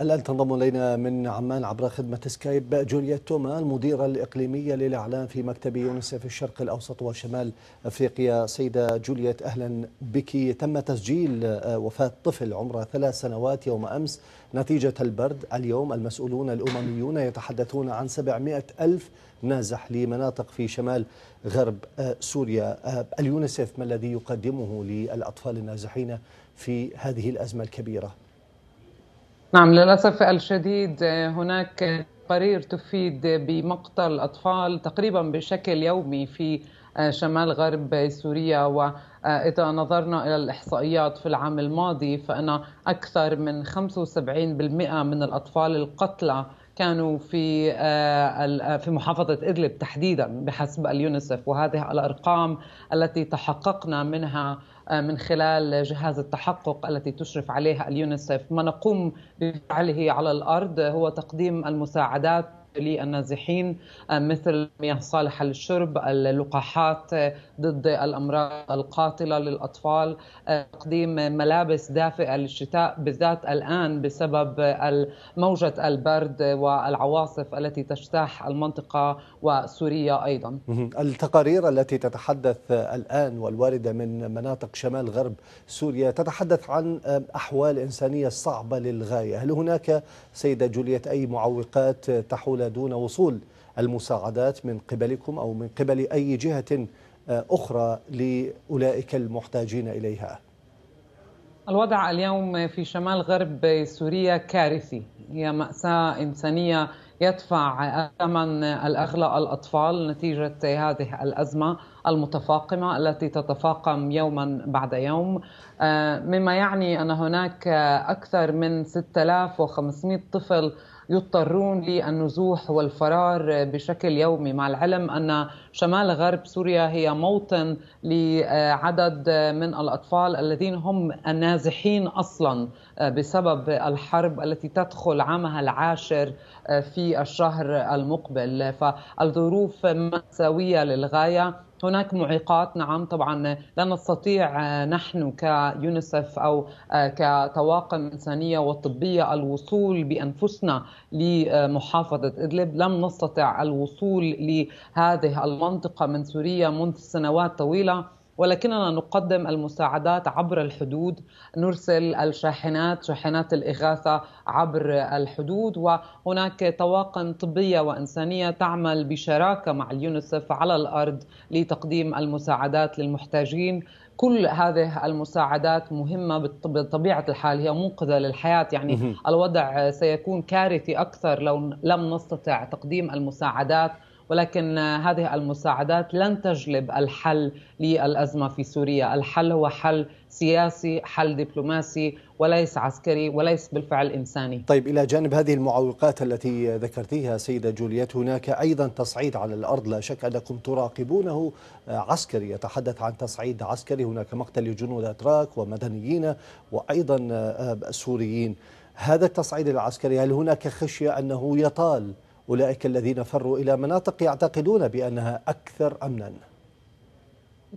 الآن تنضم إلينا من عمان عبر خدمة سكايب جولييت توما المديرة الإقليمية للإعلام في مكتب يونسف الشرق الأوسط وشمال أفريقيا سيدة جولييت أهلا بك تم تسجيل وفاة طفل عمره ثلاث سنوات يوم أمس نتيجة البرد اليوم المسؤولون الأمميون يتحدثون عن 700 ألف نازح لمناطق في شمال غرب سوريا اليونسف ما الذي يقدمه للأطفال النازحين في هذه الأزمة الكبيرة؟ نعم للأسف الشديد آه، هناك قرير تفيد بمقتل أطفال تقريبا بشكل يومي في آه، شمال غرب سوريا وإذا آه، نظرنا إلى الإحصائيات في العام الماضي فإن أكثر من 75% من الأطفال القتلى كانوا في آه، آه، في محافظة إدلب تحديدا بحسب اليونيسف وهذه الأرقام التي تحققنا منها آه، من خلال جهاز التحقق التي تشرف عليها اليونيسف ما نقوم بفعله على الأرض هو تقديم المساعدات للنازحين آه، مثل مياه صالحة للشرب اللقاحات ضد الأمراض القاتلة للأطفال آه، تقديم ملابس دافئة للشتاء بالذات الآن بسبب موجة البرد والعواصف التي تجتاح المنطقة وسوريا أيضا التقارير التي تتحدث الآن والواردة من مناطق شمال غرب سوريا تتحدث عن آه، أحوال إنسانية صعبة للغاية هل هناك سيدة جوليت أي معوقات تحول الدولة دون وصول المساعدات من قبلكم أو من قبل أي جهة آه، أخرى لأولئك المحتاجين إليها الوضع اليوم في شمال غرب سوريا كارثي هي مأساة إنسانية يدفع ثمن الأغلى الأطفال نتيجة هذه الأزمة المتفاقمة التي تتفاقم يوما بعد يوم آه، مما يعني أن هناك أكثر من 6500 طفل يضطرون للنزوح والفرار بشكل يومي مع العلم أن شمال غرب سوريا هي موطن لعدد من الأطفال الذين هم النازحين أصلا بسبب الحرب التي تدخل عامها العاشر في الشهر المقبل فالظروف مأساوية للغاية هناك معيقات نعم طبعا لا نستطيع آه، نحن كيونيسف أو آه، كطواقم إنسانية وطبيه الوصول بأنفسنا لمحافظة إدلب لم نستطع الوصول لهذه المنطقة من سوريا منذ سنوات طويلة ولكننا نقدم المساعدات عبر الحدود نرسل الشاحنات شاحنات الإغاثة عبر الحدود وهناك طواقم طبية وإنسانية تعمل بشراكة مع اليونسف على الأرض لتقديم المساعدات للمحتاجين كل هذه المساعدات مهمه بطبيعه الحال هي منقذه للحياه يعني الوضع سيكون كارثي اكثر لو لم نستطع تقديم المساعدات ولكن هذه المساعدات لن تجلب الحل للازمه في سوريا، الحل هو حل سياسي، حل دبلوماسي وليس عسكري وليس بالفعل انساني. طيب الى جانب هذه المعوقات التي ذكرتيها سيده جوليت هناك ايضا تصعيد على الارض لا شك انكم تراقبونه عسكري، يتحدث عن تصعيد عسكري، هناك مقتل لجنود اتراك ومدنيين وايضا آه، سوريين. هذا التصعيد العسكري هل هناك خشيه انه يطال أولئك الذين فروا إلى مناطق يعتقدون بأنها أكثر أمناً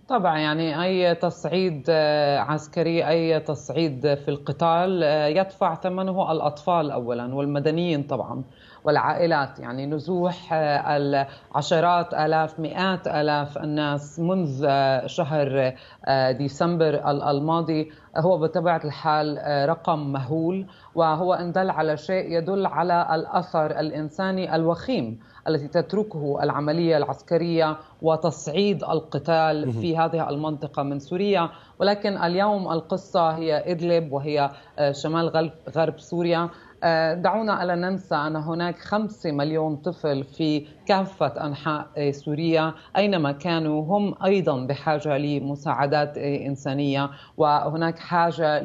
طبعا يعني اي تصعيد آه، عسكري اي تصعيد في القتال آه، يدفع ثمنه الاطفال اولا والمدنيين طبعا والعائلات يعني نزوح آه، العشرات آلاف مئات آلاف الناس منذ آه، شهر آه، ديسمبر الماضي هو بطبيعة الحال رقم مهول وهو إن دل على شيء يدل على الأثر الإنساني الوخيم التي تتركه العملية العسكرية وتصعيد القتال في هذه المنطقة من سوريا ولكن اليوم القصة هي إدلب وهي شمال غرب سوريا آه، دعونا ألا ننسى أن هناك خمسة مليون طفل في كافة أنحاء آه، سوريا أينما كانوا هم أيضا بحاجة لمساعدات آه، إنسانية وهناك حاجة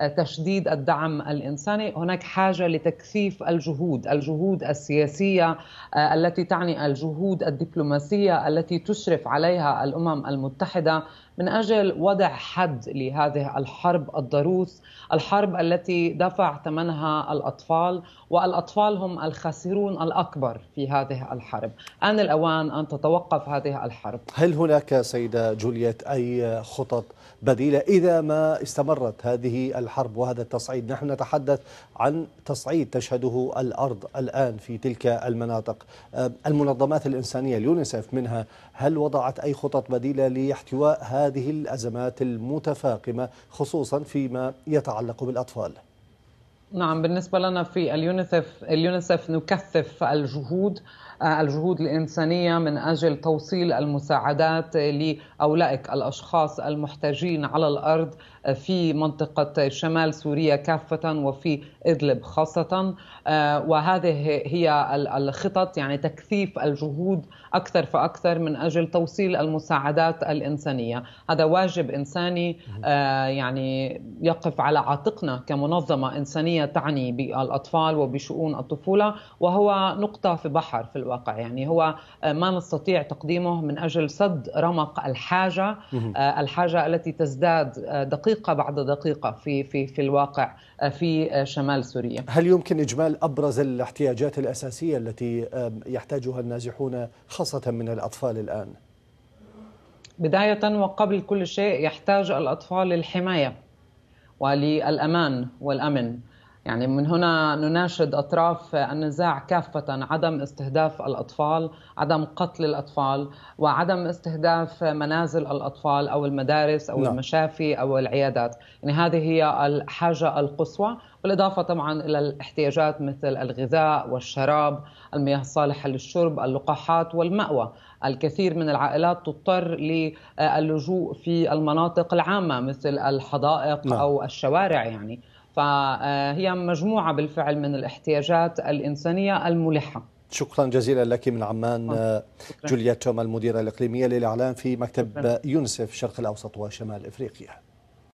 لتشديد الدعم الإنساني هناك حاجة لتكثيف الجهود الجهود السياسية آه، التي تعني الجهود الدبلوماسية التي تشرف عليها الأمم المتحدة من أجل وضع حد لهذه الحرب الضروس الحرب التي دفع ثمنها الأطفال والأطفال هم الخاسرون الأكبر في هذه الحرب الحرب آن الأوان أن تتوقف هذه الحرب هل هناك سيدة جوليت أي خطط بديلة إذا ما استمرت هذه الحرب وهذا التصعيد نحن نتحدث عن تصعيد تشهده الأرض الآن في تلك المناطق المنظمات الإنسانية اليونيسف منها هل وضعت أي خطط بديلة لاحتواء هذه الأزمات المتفاقمة خصوصا فيما يتعلق بالأطفال نعم بالنسبة لنا في اليونيسف اليونيسف نكثف الجهود آه، الجهود الإنسانية من أجل توصيل المساعدات لأولئك الأشخاص المحتاجين على الأرض آه، في منطقة شمال سوريا كافة وفي إدلب خاصة آه، وهذه هي الخطط يعني تكثيف الجهود أكثر فأكثر من أجل توصيل المساعدات الإنسانية هذا واجب إنساني يعني يقف على عاتقنا كمنظمة إنسانية تعني بالأطفال وبشؤون الطفولة وهو نقطة في بحر في الواقع يعني هو آه، ما نستطيع تقديمه من أجل سد رمق الحاجة آه، الحاجة التي تزداد آه، دقيقة بعد دقيقة في, في, في الواقع في شمال سوريا هل يمكن إجمال أبرز الاحتياجات الأساسية التي يحتاجها النازحون خاصة من الأطفال الآن؟ بداية وقبل كل شيء يحتاج الأطفال للحماية وللأمان والأمن يعني من هنا نناشد أطراف النزاع كافة عدم استهداف الأطفال عدم قتل الأطفال وعدم استهداف منازل الأطفال أو المدارس أو لا. نعم. المشافي أو العيادات يعني هذه هي الحاجة القصوى بالإضافة طبعا إلى الاحتياجات مثل الغذاء والشراب المياه الصالحة للشرب اللقاحات والمأوى الكثير من العائلات تضطر للجوء في المناطق العامة مثل الحدائق لا. نعم. أو الشوارع يعني فهي مجموعة بالفعل من الاحتياجات الإنسانية الملحة شكرا جزيلا لك من عمان جوليا توما المديرة الإقليمية للإعلام في مكتب يونسف شرق الأوسط وشمال إفريقيا